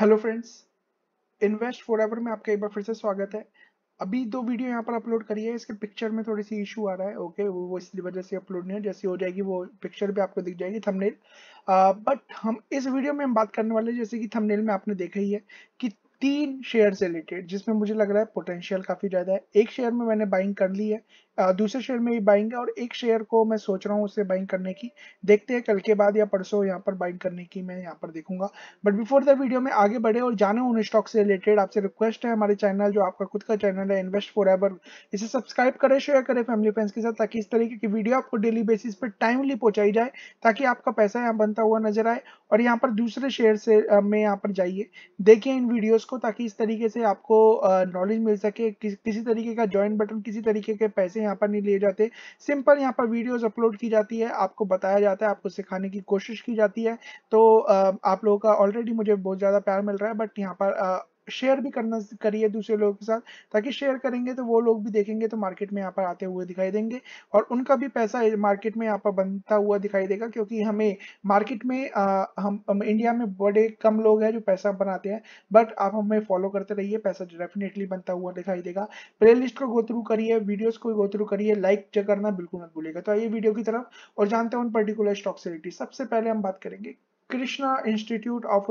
Hello friends invest forever में आपका एक बार फिर से स्वागत है अभी दो वीडियो यहाँ पर अपलोड करी है इसके पिक्चर में थोड़ी सी इशू आ रहा है ओके वो, वो इसलिए वजह से अपलोड नहीं है जैसी हो जाएगी वो पिक्चर भी आपको दिख जाएगी थंबनेल बट हम इस वीडियो में हम बात करने वाले जैसे कि थंबनेल में आपने देखा ही है कि तीन शेयर से रिलेटेड जिसमें मुझे लग रहा है पोटेंशियल काफ़ी ज़्यादा है एक शेयर में मैंने बाइंग कर ली है दूसरे शेयर में ही बाइंग है और एक शेयर को मैं सोच रहा हूँ उसे बाइंग करने की देखते हैं कल के बाद या परसों यहाँ पर बाइंग करने की मैं यहाँ पर देखूंगा बट बिफोर द वीडियो में आगे बढ़े और जाने उन स्टॉक से रिलेटेड आपसे रिक्वेस्ट है हमारे चैनल जो आपका खुद का चैनल है इन्वेस्ट फॉर इसे सब्सक्राइब करें शेयर करें फैमिली फ्रेंड्स के साथ ताकि इस तरीके की वीडियो आपको डेली बेसिस पर टाइमली पहुंचाई जाए ताकि आपका पैसा यहाँ बनता हुआ नजर आए और यहाँ पर दूसरे शेयर से में यहाँ पर जाइए देखिए इन वीडियोज को ताकि इस तरीके से आपको नॉलेज मिल सके किसी तरीके का ज्वाइंट बटन किसी तरीके के पैसे यहाँ पर नहीं लिए जाते सिंपल यहाँ पर वीडियोज अपलोड की जाती है आपको बताया जाता है आपको सिखाने की कोशिश की जाती है तो आप लोगों का ऑलरेडी मुझे बहुत ज़्यादा प्यार मिल रहा है बट यहाँ पर शेयर भी करना करिए दूसरे लोगों के साथ ताकि शेयर करेंगे तो वो लोग भी देखेंगे तो मार्केट में यहाँ पर आते हुए दिखाई देंगे और उनका भी पैसा मार्केट में यहाँ पर बनता हुआ दिखाई देगा क्योंकि हमें मार्केट में आ, हम, हम इंडिया में बड़े कम लोग हैं जो पैसा बनाते हैं बट आप हमें फॉलो करते रहिए पैसा डेफिनेटली बनता हुआ दिखाई देगा प्ले लिस्ट को गो थ्रू करिए वीडियोज को गो थ्रू करिए लाइक करना बिल्कुल मत भूलेगा तो आइए वीडियो की तरफ और जानते हैं उन पर्टिकुलर स्टॉक से सबसे पहले हम बात करेंगे Krishna institute of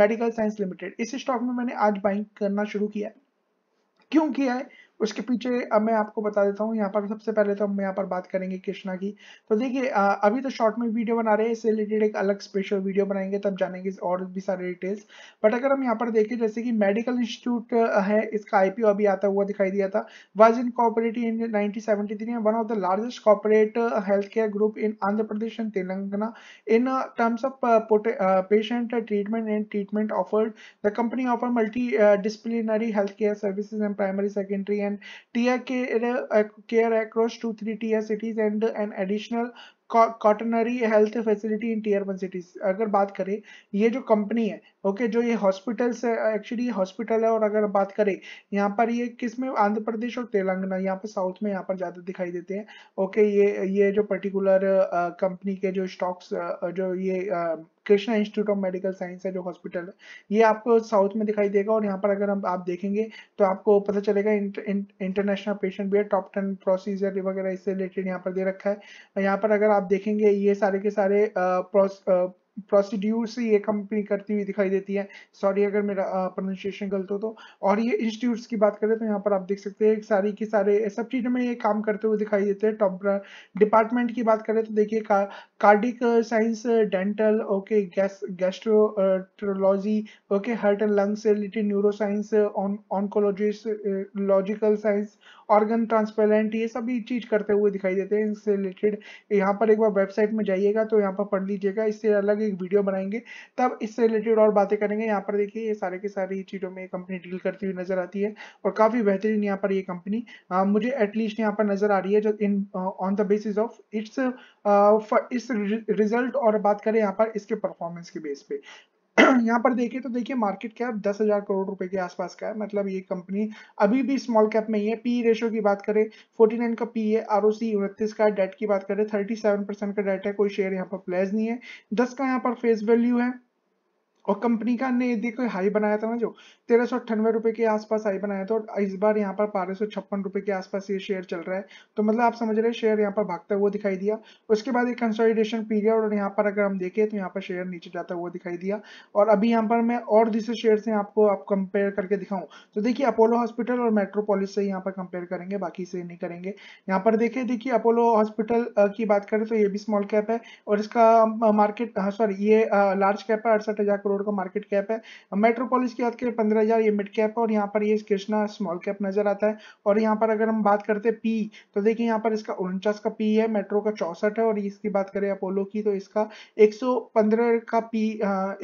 medical science limited इस स्टॉक में मैंने आज बाइंग करना शुरू किया है क्यों किया है उसके पीछे अब मैं आपको बता देता हूँ यहाँ पर सबसे पहले तो हम यहाँ पर बात करेंगे कृष्णा की तो देखिए अभी तो शॉर्ट में वीडियो बना रहे हैं इससे रिलेटेड एक अलग स्पेशल वीडियो बनाएंगे तब जानेंगे और भी सारे डिटेल्स बट अगर हम यहाँ पर देखें जैसे कि मेडिकल इंस्टीट्यूट है इसका आई अभी आता हुआ दिखाई दिया था was incorporated in nineteen one of the largest corporate health care group in Andhra Pradesh and Telangana in terms of patient treatment and treatment offered the company offer multi disciplinary health care and and primary secondary million. TIA uh, care across two three TIA cities and an additional quaternary health facility in tier one cities अगर बात करें ये जो company है okay okay, जो ये hospitals है actually hospital है और अगर बात करें यहाँ पर ये किस में आंध्र प्रदेश और तेलंगाना यहाँ पर साउथ में यहाँ पर ज़्यादा दिखाई देते हैं ओके okay, ये ये जो पर्टिकुलर कंपनी uh, के जो स्टॉक्स uh, जो ये आ, Krishna institute of medical science है जो हॉस्पिटल है ये आपको साउथ में दिखाई देगा और यहाँ पर अगर हम आप देखेंगे तो आपको पता चलेगा इंटरनेशनल पेशेंट भी है टॉप टेन प्रोसीजर वगैरह इससे रिलेटेड यहाँ पर दे रखा है यहाँ पर अगर आप देखेंगे ये सारे के सारे आ, प्रोस्टिट्यूट से ये कंपनी करती हुई दिखाई देती है सॉरी अगर मेरा प्रोनाउंसिएशन गलत हो तो और ये इंस्टीट्यूट्स की बात करें तो यहाँ पर आप देख सकते हैं सारी की सारे सब चीज़ों में ये काम करते हुए दिखाई देते हैं टॉप डिपार्टमेंट की बात करें तो देखिए cardiac science dental okay gas gastroenterology okay heart and lungs related neuro science oncologist logical science organ transparent ये सभी चीज करते हुए दिखाई देते हैं इससे रिलेटेड यहाँ पर एक बार वेबसाइट में जाइएगा तो यहाँ पर पढ़ लीजिएगा इससे अलग एक वीडियो बनाएंगे तब इससे रिलेटेड और बातें करेंगे यहाँ पर देखिए ये सारे के सारे चीज़ों में कंपनी डील करती हुई नजर आती है और काफ़ी बेहतरीन यहाँ पर ये कंपनी मुझे एटलीस्ट यहाँ पर नजर आ रही है जो इन on the basis of its इस रिजल्ट और बात करें यहाँ पर इसके परफॉर्मेंस के बेस पे यहाँ पर देखिए तो देखिए मार्केट कैप दस हजार करोड़ रुपए के आसपास का है मतलब ये कंपनी अभी भी स्मॉल कैप में ही है पी रेशो e की बात करें फोर्टी नाइन का पी e है आर ओ सी उनतीस का डेट की बात करें थर्टी सेवन परसेंट का डेट है कोई शेयर यहाँ पर प्लेज नहीं है दस का यहाँ पर फेस वैल्यू है और कंपनी का ने कोई हाई बनाया था ना जो तेरह सौ अट्ठानवे रुपए के आसपास हाई बनाया था और इस बार यहाँ पर बारह सौ छप्पन रुपए के आसपास ये शेयर चल रहा है तो मतलब आप समझ रहे हैं शेयर यहाँ पर भागता हुआ दिखाई दिया उसके बाद एक कंसोलिडेशन पीरियड और यहाँ पर अगर हम देखें तो यहाँ पर शेयर नीचे जाता हुआ दिखाई दिया और अभी यहाँ पर मैं और दूसरे शेयर से आपको आप कंपेयर करके दिखाऊं तो देखिए अपोलो हॉस्पिटल और मेट्रोपोलिस से यहाँ पर कंपेयर करेंगे बाकी से नहीं करेंगे यहाँ पर देखें देखिए अपोलो हॉस्पिटल की बात करें तो ये भी स्मॉल कैप है और इसका मार्केट सॉरी ये लार्ज कैप है अड़सठ करोड़ करोड़ का मार्केट कैप है मेट्रोपोलिस की बात करें पंद्रह हजार ये मिड कैप है और यहाँ पर ये कृष्णा स्मॉल कैप नजर आता है और यहाँ पर अगर हम बात करते हैं पी तो देखिए यहाँ पर इसका उनचास का पी है मेट्रो का चौसठ है और इसकी बात करें अपोलो की तो इसका एक का पी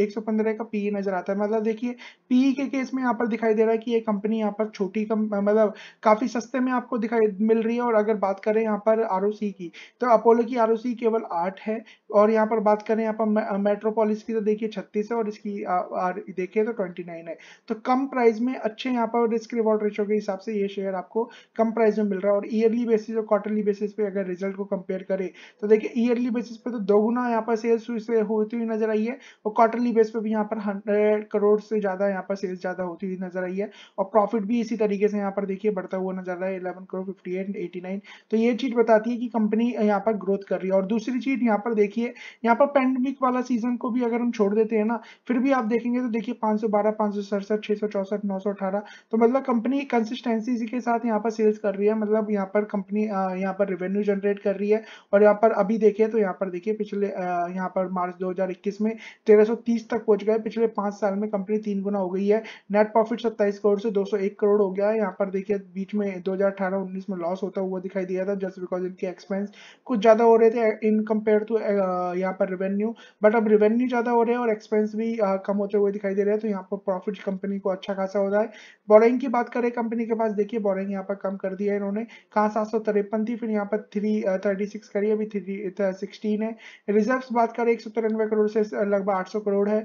एक का पी नजर आता है मतलब देखिए पी के केस में यहाँ पर दिखाई दे रहा है कि ये कंपनी यहाँ पर छोटी मतलब काफी सस्ते में आपको दिखाई मिल रही है और अगर बात करें यहाँ पर आर की तो अपोलो की आर केवल आठ है और यहाँ पर बात करें यहाँ पर मेट्रोपोलिस की तो देखिए छत्तीस है और इसकी इसकी आर देखें तो 29 है तो कम प्राइस में अच्छे यहाँ पर रिस्क रिवॉर्ड रेशो के हिसाब से ये शेयर आपको कम प्राइस में मिल रहा है और ईयरली बेसिस और क्वार्टरली बेसिस पे अगर रिजल्ट को कंपेयर करें तो देखिए ईयरली बेसिस पे तो दो गुना यहाँ पर सेल्स से होती हुई नजर आई है और क्वार्टरली बेस पे भी यहाँ पर हंड्रेड करोड़ से ज्यादा यहाँ पर सेल्स ज्यादा होती हुई नजर आई है और प्रॉफिट भी इसी तरीके से यहाँ पर देखिए बढ़ता हुआ नजर रहा है eleven crore fifty eight eighty तो ये चीज बताती है कि कंपनी यहाँ पर ग्रोथ कर रही है और दूसरी चीज यहाँ पर देखिए यहाँ पर पेंडेमिक वाला सीजन को भी अगर हम छोड़ देते हैं ना फिर भी आप देखेंगे तो देखिए पाँच सौ बारह पाँच सौ सड़सठ छह सौ चौसठ नौ सौ अठारह तो मतलब कंपनी कंसिस्टेंसी के साथ यहाँ पर सेल्स कर रही है मतलब यहाँ पर कंपनी यहाँ पर रेवेन्यू जनरेट कर रही है और यहाँ पर अभी देखिए तो यहाँ पर देखिए पिछले यहाँ पर मार्च 2021 में 1330 तक पहुंच गए पिछले पांच साल में कंपनी तीन गुना हो गई है नेट प्रॉफिट सत्ताईस करोड़ से दो करोड़ हो गया है यहाँ पर देखिए बीच में दो हजार में लॉस होता हुआ दिखाई दिया था जस्ट बिकॉज इनके एक्सपेंस कुछ ज़्यादा हो रहे थे इन कम्पेयर टू यहाँ पर रेवेन्यू बट अब रेवेन्यू ज़्यादा हो रहे हैं और एक्सपेंस भी आ, कम होते हुए दिखाई दे रहे हैं तो यहाँ पर प्रॉफिट कंपनी को अच्छा खासा हो रहा है बोरिंग की बात करें कंपनी के पास देखिए बोरिंग यहाँ पर कम कर दिया है इन्होंने कहाँ सात सौ तिरपन थी फिर यहाँ पर थ्री थर्टी सिक्स करी अभी थ्री सिक्सटीन है रिजर्व बात करें एक करोड़ से लगभग आठ करोड़ है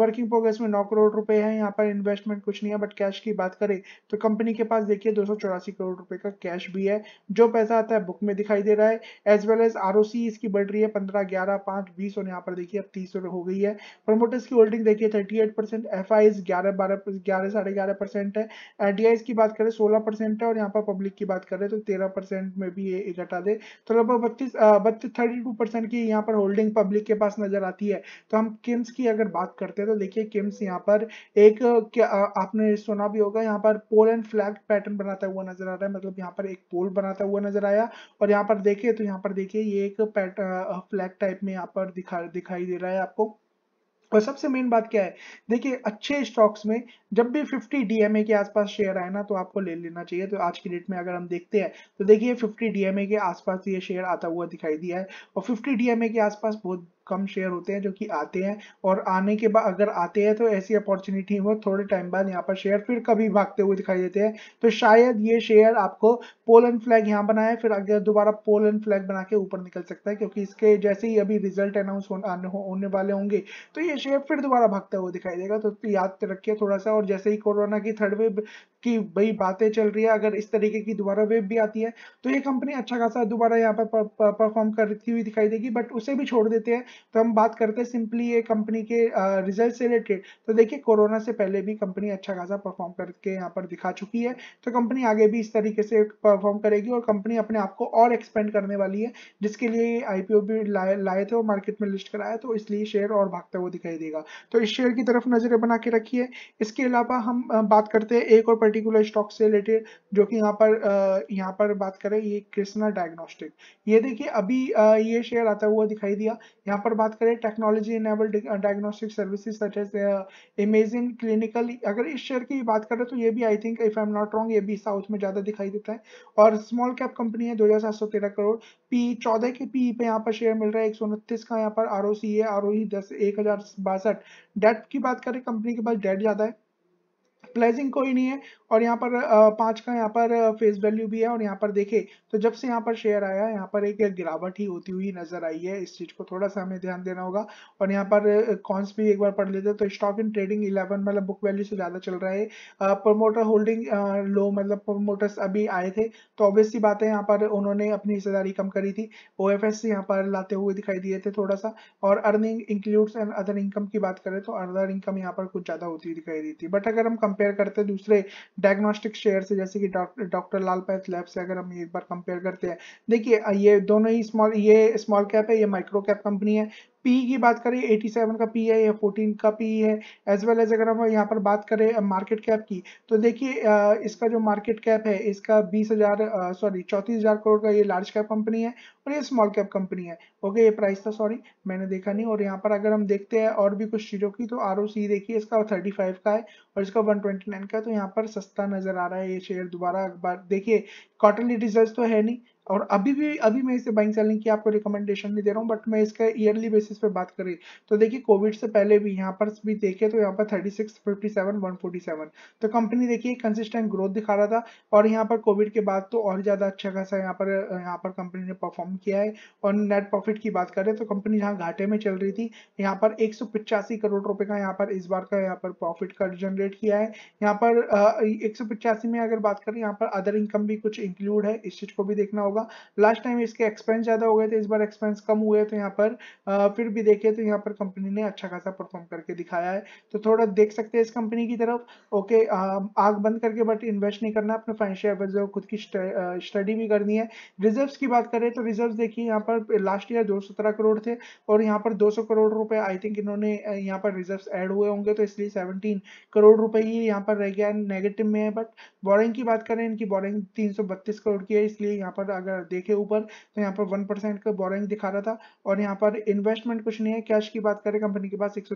वर्किंग प्रोग्रेस में नौ करोड़ रुपए है यहाँ पर इन्वेस्टमेंट कुछ नहीं है बट कैश की बात करें तो कंपनी के पास देखिए दो करोड़ रुपए का कैश भी है जो पैसा आता है बुक में दिखाई दे रहा है एज वेल एज आर इसकी बढ़ रही है पंद्रह ग्यारह पांच बीस और यहाँ पर देखिए अब तीस हो गई है प्रमोटर्स की होल्डिंग देखिए 38 परसेंट एफ आई ग्यारह बारह ग्यारह साढ़े ग्यारह परसेंट है एन टी की बात करें 16 परसेंट है और यहाँ पर पब्लिक की बात करें तो 13 परसेंट में भी ये घटा दे तो लगभग बत्तीस बत्तीस थर्टी टू परसेंट की यहाँ पर होल्डिंग पब्लिक के पास नजर आती है तो हम किम्स की अगर बात करते हैं तो देखिए किम्स यहाँ पर एक क्या आपने सुना भी होगा यहाँ पर पोल एंड फ्लैग पैटर्न बनाता हुआ नजर आ रहा है मतलब यहाँ पर एक पोल बनाता हुआ नजर आया और यहाँ पर देखिए तो यहाँ पर देखिए ये एक फ्लैग टाइप में यहाँ पर दिखा दिखाई दे रहा है आपको और सबसे मेन बात क्या है देखिए अच्छे स्टॉक्स में जब भी 50 डीएमए के आसपास शेयर आए ना तो आपको ले लेना चाहिए तो आज की डेट में अगर हम देखते हैं तो देखिए 50 डीएमए के आसपास ये शेयर आता हुआ दिखाई दिया है और 50 डीएमए के आसपास बहुत कम शेयर होते हैं जो कि आते हैं और आने के बाद अगर आते हैं तो ऐसी अपॉर्चुनिटी हो थोड़े टाइम बाद यहाँ पर शेयर फिर कभी भागते हुए दिखाई देते हैं तो शायद ये शेयर आपको पोलन फ्लैग यहाँ बनाया फिर अगर दोबारा पोलन फ्लैग बना के ऊपर निकल सकता है क्योंकि इसके जैसे ही अभी रिजल्ट अनाउंस होने वाले होंगे तो ये शेयर फिर दोबारा भागता हुआ दिखाई देगा तो याद रखिए थोड़ा सा और और जैसे ही कोरोना की थर्ड वेव कि भाई बातें चल रही है अगर इस तरीके की दोबारा वेब भी आती है तो ये कंपनी अच्छा खासा दोबारा यहाँ पर परफॉर्म करती हुई दिखाई देगी बट उसे भी छोड़ देते हैं तो हम बात करते हैं सिंपली ये कंपनी के रिजल्ट से रिलेटेड तो देखिए कोरोना से पहले भी कंपनी अच्छा खासा परफॉर्म करके यहाँ पर दिखा चुकी है तो कंपनी आगे भी इस तरीके से परफॉर्म करेगी और कंपनी अपने आप को और एक्सपेंड करने वाली है जिसके लिए आईपीओ भी लाए थे और मार्केट में लिस्ट कराया तो इसलिए शेयर और भागता हुआ दिखाई देगा तो इस शेयर की तरफ नजरें बना के रखिए इसके अलावा हम बात करते हैं एक और पर्टिकुलर स्टॉक से रिलेटेड जो कि यहाँ पर यहाँ पर बात करें ये कृष्णा डायग्नोस्टिक ये देखिए अभी ये शेयर आता हुआ दिखाई दिया यहाँ पर बात करें technology enabled diagnostic services such as imagine clinical अगर इस शेयर की बात करें तो ये भी I think if I am not wrong ये भी साउथ में ज़्यादा दिखाई देता है और स्मॉल कैप कंपनी है दो करोड़ पी चौदह के पी पे यहाँ पर शेयर मिल रहा है एक का यहाँ पर आर ओ सी है आर ओ e दस एक हज़ार बासठ डेट की बात करें कंपनी के पास डेट ज़्यादा है प्लेजिंग कोई नहीं है और यहाँ पर पाँच का यहाँ पर फेस वैल्यू भी है और यहाँ पर देखे तो जब से यहाँ पर शेयर आया यहाँ पर एक गिरावट ही होती हुई नजर आई है इस चीज़ को थोड़ा सा हमें ध्यान देना होगा और यहाँ पर कॉन्स भी एक बार पढ़ लेते तो स्टॉक इन ट्रेडिंग इलेवन मतलब बुक वैल्यू से ज़्यादा चल रहा है प्रोमोटर होल्डिंग लो मतलब प्रोमोटर्स अभी आए थे तो ऑब्वियसली बात है यहाँ पर उन्होंने अपनी हिस्सेदारी कम करी थी ओ एफ एस यहाँ पर लाते हुए दिखाई दिए थे थोड़ा सा और earning includes and other income की बात करें तो अदर इनकम यहाँ पर कुछ ज़्यादा होती हुई दिखाई दी थी बट अगर हम कंपेयर करते दूसरे डायग्नोस्टिक शेयर से जैसे कि डॉक्टर लाल पैथ लैब से अगर हम एक बार कंपेयर करते हैं देखिए ये दोनों ही स्मॉल ये स्मॉल कैप है ये माइक्रो कैप कंपनी है पी की बात करें 87 का पी है या 14 का पी है एज वेल एज अगर हम यहाँ पर बात करें मार्केट कैप की तो देखिए इसका जो मार्केट कैप है इसका बीस हजार सॉरी चौंतीस हजार करोड़ का ये लार्ज कैप कंपनी है और ये स्मॉल कैप कंपनी है ओके ये प्राइस था सॉरी मैंने देखा नहीं और यहाँ पर अगर हम देखते हैं और भी कुछ चीज़ों की तो आर देखिए इसका थर्टी का है और इसका वन का है तो यहाँ पर सस्ता नजर आ रहा है ये शेयर दोबारा अखबार देखिए क्वार्टरली रिजल्ट तो है नहीं और अभी भी अभी मैं इसे बाइंग सेलिंग की आपको रिकमेंडेशन नहीं दे रहा हूँ बट मैं इसका ईयरली बेसिस पे बात करी तो देखिए कोविड से पहले भी यहाँ पर भी देखे तो यहाँ पर 36, 57, 147 तो कंपनी देखिए कंसिस्टेंट ग्रोथ दिखा रहा था और यहाँ पर कोविड के बाद तो और ज़्यादा अच्छा खासा यहाँ पर यहाँ पर कंपनी ने परफॉर्म किया है और नेट प्रॉफिट की बात करें तो कंपनी जहाँ घाटे में चल रही थी यहाँ पर एक करोड़ रुपए का यहाँ पर इस बार का यहाँ पर प्रॉफिट का जनरेट किया है यहाँ पर एक में अगर बात करें यहाँ पर अदर इनकम भी कुछ इंक्लूड है इस चीज़ को भी देखना होगा लास्ट टाइम इसके एक्सपेंस ज़्यादा हो गए थे इस बार एक्सपेंस कम हुए तो यहाँ पर फिर भी देखिए तो यहाँ पर कंपनी ने अच्छा खासा परफॉर्म करके दिखाया है तो थोड़ा देख सकते हैं इस कंपनी की तरफ ओके आग बंद करके बट इन्वेस्ट नहीं करना अपने फाइनेंशियल एडवाइजर खुद की स्टडी भी करनी है रिजर्व की बात करें तो रिजर्व देखिए यहाँ पर लास्ट ईयर दो करोड़ थे और यहाँ पर दो करोड़ रुपए आई थिंक इन्होंने यहाँ पर रिजर्व एड हुए होंगे तो इसलिए सेवनटीन करोड़ रुपए ही यहाँ पर रह गया नेगेटिव में है बट बोरिंग की बात करें इनकी बोरिंग तीन करोड़ की है इसलिए यहाँ पर अगर देखे ऊपर तो यहाँ पर वन परसेंट का बोरिंग दिखा रहा था और यहाँ पर इन्वेस्टमेंट कुछ नहीं है कैश की बात करें कंपनी के पास एक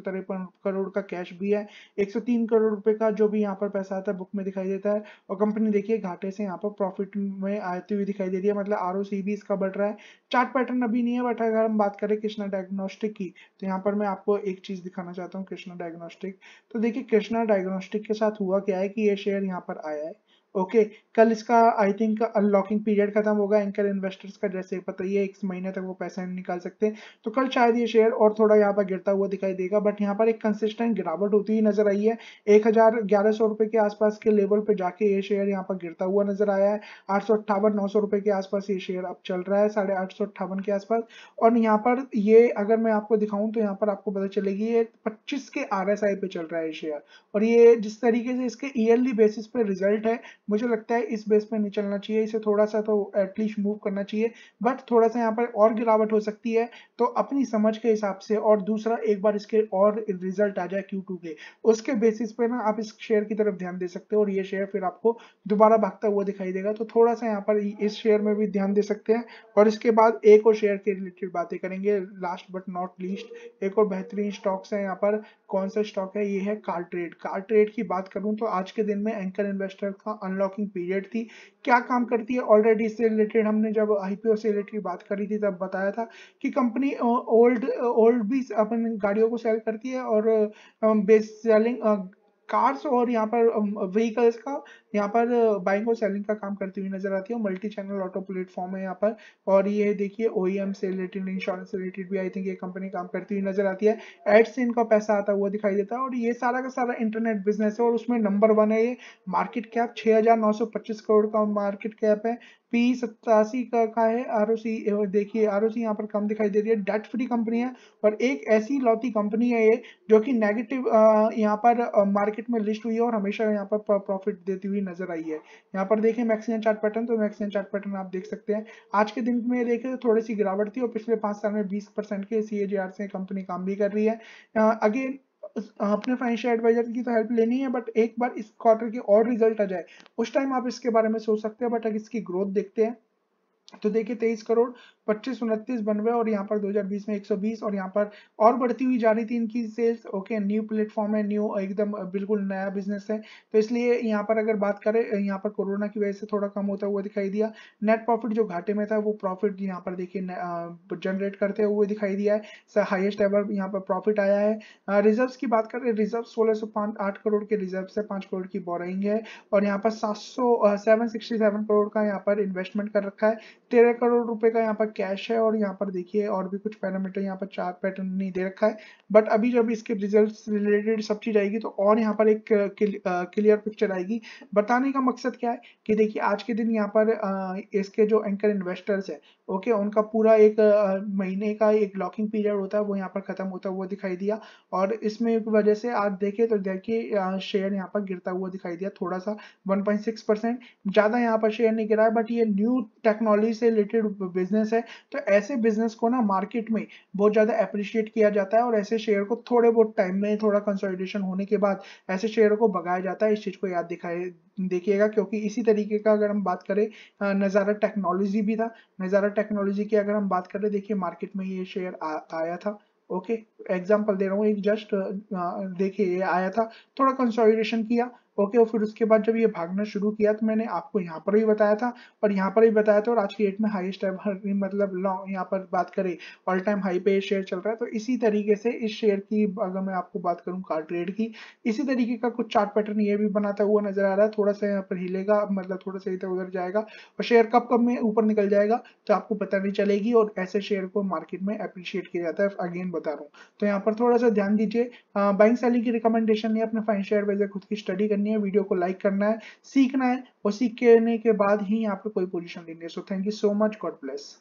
करोड़ का कैश भी है एक करोड़ रुपए का जो भी यहाँ पर पैसा आता है बुक में दिखाई देता है और कंपनी देखिए घाटे से यहाँ पर प्रॉफिट में आती हुई दिखाई दे रही है मतलब आर भी इसका बढ़ रहा है चार्ट पैटर्न अभी नहीं है बट अगर हम बात करें कृष्णा डायग्नोस्टिक की तो यहाँ पर मैं आपको एक चीज दिखाना चाहता हूँ कृष्णा डायग्नोस्टिक तो देखिए कृष्णा डायग्नोस्टिक के साथ हुआ क्या है कि ये शेयर यहाँ पर आया है ओके okay, कल इसका आई थिंक अनलॉकिंग पीरियड खत्म होगा एंकर इन्वेस्टर्स का जैसे पता ही है एक महीने तक वो पैसा नहीं निकाल सकते तो कल शायद ये शेयर और थोड़ा यहाँ पर गिरता हुआ दिखाई देगा बट यहाँ पर एक कंसिस्टेंट गिरावट होती हुई नजर आई है एक हजार ग्यारह सौ रुपए के आसपास के लेवल पे जाके ये शेयर यहाँ पर गिरता हुआ नजर आया है आठ सौ अट्ठावन नौ सौ रुपए के आसपास ये शेयर अब चल रहा है साढ़े आठ सौ अट्ठावन के आसपास और यहाँ पर ये अगर मैं आपको दिखाऊं तो यहाँ पर आपको पता चलेगी ये पच्चीस के आर पे चल रहा है शेयर और ये जिस तरीके से इसके ईयरली बेसिस पे रिजल्ट है मुझे लगता है इस बेस पर नहीं चलना चाहिए इसे थोड़ा सा तो एटलीस्ट मूव करना चाहिए बट थोड़ा सा यहाँ पर और गिरावट हो सकती है तो अपनी समझ के हिसाब से और दूसरा एक बार इसके और रिजल्ट आ जाए क्यू के उसके बेसिस पे ना आप इस शेयर की तरफ ध्यान दे सकते हो और ये शेयर फिर आपको दोबारा भागता हुआ दिखाई देगा तो थोड़ा सा यहाँ पर इस शेयर में भी ध्यान दे सकते हैं और इसके बाद एक और शेयर के रिलेटेड बातें करेंगे लास्ट बट नॉट लीस्ट एक और बेहतरीन स्टॉक्स है यहाँ पर कौन सा स्टॉक है ये है कार ट्रेड कार ट्रेड की बात करूँ तो आज के दिन में एंकर इन्वेस्टर का अनलॉकिंग पीरियड थी क्या काम करती है ऑलरेडी इससे रिलेटेड हमने जब आईपीओ से रिलेटेड बात करी थी तब बताया था कि कंपनी ओल्ड ओल्ड भी अपन गाड़ियों को सेल करती है और बेस सेलिंग कार्स और यहाँ पर व्हीकल्स का यहाँ पर बाइंग और सेलिंग का काम करती हुई नजर आती है मल्टी चैनल ऑटो प्लेटफॉर्म है यहाँ पर और ये देखिए ओ e से रिलेटेड इंश्योरेंस रिलेटेड भी आई थिंक ये कंपनी काम करती हुई नजर आती है एड्स से इनका पैसा आता हुआ दिखाई देता है और ये सारा का सारा इंटरनेट बिजनेस है और उसमें नंबर वन है ये मार्केट कैप 6,925 करोड़ का मार्केट कैप है पी सतासी का, का है आर देखिए आर यहाँ पर कम दिखाई दे रही है डेट फ्री कंपनी है और एक ऐसी लौती कंपनी है ये जो कि नेगेटिव यहाँ पर मार्केट में लिस्ट हुई है और हमेशा यहाँ पर प्रॉफिट देती हुई नजर आई है यहाँ पर देखें मैक्सिमम चार्ट पैटर्न तो मैक्सिमम चार्ट पैटर्न आप देख सकते हैं आज के दिन में देखें तो थोड़ी सी गिरावट थी और पिछले पांच साल में बीस परसेंट के सी से कंपनी काम भी कर रही है अगेन अपने फाइनेंशियल एडवाइजर की तो हेल्प लेनी है बट एक बार इस क्वार्टर के और रिजल्ट आ जाए उस टाइम आप इसके बारे में सोच सकते हैं बट अगर इसकी ग्रोथ देखते हैं तो देखिए तेईस करोड़ पच्चीस उनतीस बनवे और यहाँ पर 2020 में 120 और यहाँ पर और बढ़ती हुई जा रही थी इनकी सेल्स ओके न्यू प्लेटफॉर्म है न्यू एकदम बिल्कुल नया बिजनेस है तो इसलिए यहाँ पर अगर बात करें यहाँ पर कोरोना की वजह से थोड़ा कम होता हुआ दिखाई दिया नेट प्रॉफिट जो घाटे में था वो प्रॉफिट यहाँ पर देखिए जनरेट करते हुए दिखाई दिया है हाइएस्ट एवर यहाँ पर प्रॉफिट आया है रिजर्व की बात करें रिजर्व सोलह सौ आठ करोड़ के रिजर्व से पाँच करोड़ की बोरिंग है और यहाँ पर सात सौ सेवन सिक्सटी सेवन करोड़ का यहाँ पर इन्वेस्टमेंट कर रखा है तेरह करोड़ रुपये का यहाँ पर कैश है और यहाँ पर देखिए और भी कुछ पैरामीटर यहाँ पर चार पैटर्न नहीं दे रखा है बट अभी जब इसके रिजल्ट रिलेटेड सब चीज आएगी तो और यहाँ पर एक क्लियर uh, पिक्चर uh, आएगी बताने का मकसद क्या है कि देखिए आज के दिन यहाँ पर uh, इसके जो एंकर इन्वेस्टर्स है ओके उनका पूरा एक महीने का एक लॉकिंग पीरियड होता है वो यहाँ पर खत्म होता हुआ दिखाई दिया और इसमें वजह से आज देखें तो देखिए शेयर यहाँ पर गिरता हुआ दिखाई दिया थोड़ा सा वन परसेंट ज्यादा यहाँ पर शेयर नहीं गिरा है बट ये न्यू टेक्नोलॉजी से रिलेटेड बिजनेस है तो ऐसे बिजनेस को ना मार्केट में बहुत ज़्यादा अप्रिशिएट किया जाता है और ऐसे शेयर को थोड़े बहुत टाइम में थोड़ा कंसोलिडेशन होने के बाद ऐसे शेयर को भगाया जाता है इस चीज़ को याद दिखाए देखिएगा क्योंकि इसी तरीके का अगर हम बात करें नज़ारा टेक्नोलॉजी भी था नज़ारा टेक्नोलॉजी की अगर हम बात करें देखिए मार्केट में ये शेयर आया था ओके okay, एग्जाम्पल दे रहा हूँ एक जस्ट देखिए ये आया था थोड़ा कंसोलिडेशन किया ओके और फिर उसके बाद जब ये भागना शुरू किया तो मैंने आपको यहाँ पर भी बताया था और यहाँ पर भी बताया था और आज की डेट में हाईएस्ट मतलब लॉन्ग यहाँ पर बात करें ऑल टाइम हाई पे शेयर चल रहा है तो इसी तरीके से इस शेयर की अगर मैं आपको बात करूँ कार ट्रेड की इसी तरीके का कुछ चार्ट पैटर्न ये भी बनाता हुआ नजर आ रहा है थोड़ा सा यहाँ पर हिलेगा मतलब थोड़ा सा इधर उधर जाएगा और शेयर कब कब में ऊपर निकल जाएगा तो आपको पता नहीं चलेगी और ऐसे शेयर को मार्केट में अप्रिशिएट किया जाता है अगेन बता रहा हूँ तो यहाँ पर थोड़ा सा ध्यान दीजिए बाइंग सैलिंग की रिकमेंडेशन नहीं अपने फाइन शेयर बेजर खुद की स्टडी करनी करनी है वीडियो को लाइक करना है सीखना है और सीखने के बाद ही यहाँ पे कोई पोजिशन लेनी है so thank you so much God bless